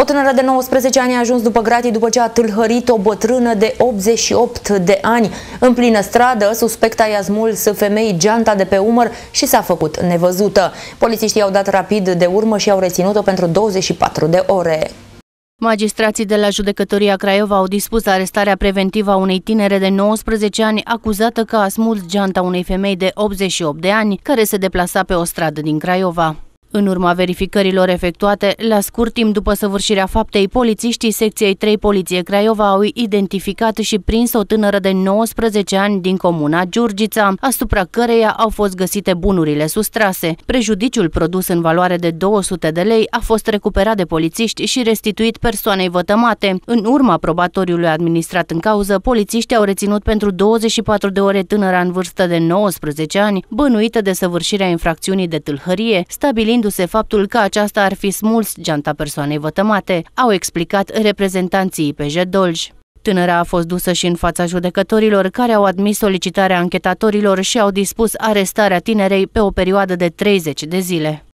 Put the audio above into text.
O tânără de 19 ani a ajuns după gratii după ce a tâlhărit o bătrână de 88 de ani. În plină stradă, suspecta i-a smuls femeii geanta de pe umăr și s-a făcut nevăzută. Polițiștii au dat rapid de urmă și au reținut-o pentru 24 de ore. Magistrații de la Judecătoria Craiova au dispus arestarea preventivă a unei tinere de 19 ani acuzată că a smuls geanta unei femei de 88 de ani care se deplasa pe o stradă din Craiova. În urma verificărilor efectuate, la scurt timp după săvârșirea faptei, polițiștii secției 3 Poliție Craiova au identificat și prins o tânără de 19 ani din comuna Giurgița, asupra căreia au fost găsite bunurile sustrase. Prejudiciul produs în valoare de 200 de lei a fost recuperat de polițiști și restituit persoanei vătămate. În urma probatoriului administrat în cauză, polițiștii au reținut pentru 24 de ore tânăra în vârstă de 19 ani, bănuită de săvârșirea infracțiunii de tâlhărie, stabilind reproșându-se faptul că aceasta ar fi smuls geanta persoanei vătămate, au explicat reprezentanții PJ Dolj. Tânăra a fost dusă și în fața judecătorilor care au admis solicitarea anchetatorilor și au dispus arestarea tinerei pe o perioadă de 30 de zile.